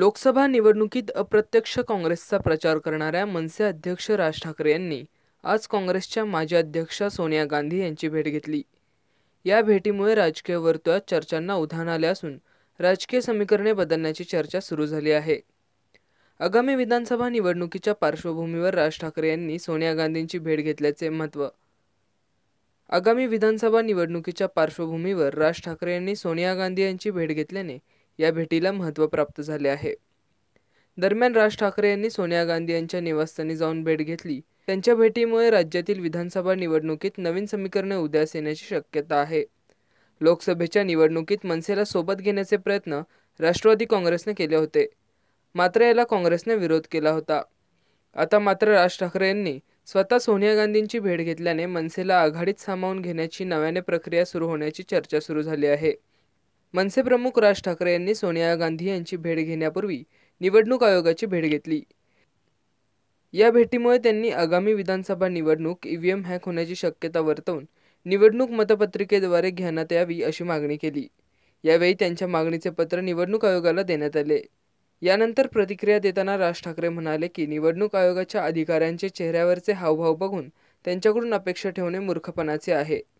लोकसभा निवडणुकीत अप्रत्यक्ष काँग्रेसचा प्रचार करणाऱ्या मनसे अध्यक्ष राज ठाकरे यांनी आज काँग्रेसच्या माजी अध्यक्षा सोनिया गांधी यांची भेट घेतली या भेटीमुळे राजकीय वर्तुळात चर्चांना उधाण आले असून राजकीय समीकरणे बदलण्याची चर्चा सुरू झाली आहे आगामी विधानसभा निवडणुकीच्या पार्श्वभूमीवर राज ठाकरे यांनी सोनिया गांधींची भेट घेतल्याचे महत्व आगामी विधानसभा निवडणुकीच्या पार्श्वभूमीवर राज ठाकरे यांनी सोनिया गांधी यांची भेट घेतल्याने या भेटीला महत्त्व प्राप्त झाले आहे दरम्यान राज ठाकरे यांनी सोनिया गांधी यांच्या निवासस्थानी जाऊन भेट घेतली त्यांच्या भेटीमुळे राज्यातील विधानसभा निवडणुकीत नवीन समीकरणे उद्यास येण्याची शक्यता आहे लोकसभेच्या निवडणुकीत मनसेला सोबत घेण्याचे प्रयत्न राष्ट्रवादी काँग्रेसने केले होते मात्र याला काँग्रेसने विरोध केला होता आता मात्र राज ठाकरे यांनी स्वतः सोनिया गांधींची भेट घेतल्याने मनसेला आघाडीत सामावून घेण्याची नव्याने प्रक्रिया सुरू होण्याची चर्चा सुरू झाली आहे प्रमुख राज ठाकरे यांनी सोनिया गांधी यांची भेट घेण्यापूर्वी निवडणूक आयोगाची भेट घेतली या भेटीमुळे त्यांनी आगामी विधानसभा निवडणूक ईव्हीएम हॅक होण्याची शक्यता वर्तवून निवडणूक मतपत्रिकेद्वारे घेण्यात यावी अशी मागणी केली यावेळी त्यांच्या मागणीचे पत्र निवडणूक आयोगाला देण्यात आले यानंतर प्रतिक्रिया देताना राज ठाकरे म्हणाले की निवडणूक आयोगाच्या अधिकाऱ्यांचे चेहऱ्यावरचे हावभाव बघून त्यांच्याकडून अपेक्षा ठेवणे मूर्खपणाचे आहे